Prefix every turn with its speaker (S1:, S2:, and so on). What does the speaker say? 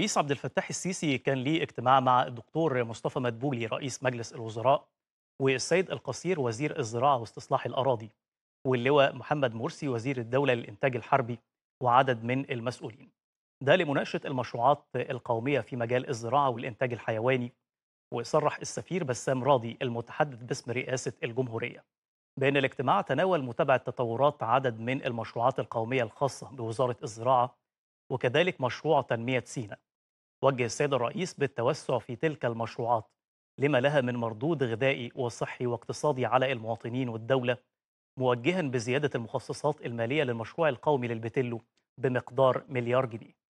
S1: الرئيس عبد الفتاح السيسي كان ليه اجتماع مع الدكتور مصطفى مدبولي رئيس مجلس الوزراء والسيد القصير وزير الزراعة واستصلاح الأراضي واللواء محمد مرسي وزير الدولة للإنتاج الحربي وعدد من المسؤولين ده لمناقشة المشروعات القومية في مجال الزراعة والإنتاج الحيواني وصرح السفير بسام راضي المتحدث باسم رئاسة الجمهورية بأن الاجتماع تناول متابعة تطورات عدد من المشروعات القومية الخاصة بوزارة الزراعة وكذلك مشروع تنمية سيناء وجه السيد الرئيس بالتوسع في تلك المشروعات لما لها من مردود غذائي وصحي واقتصادي على المواطنين والدولة موجها بزيادة المخصصات المالية للمشروع القومي للبتلو بمقدار مليار جنيه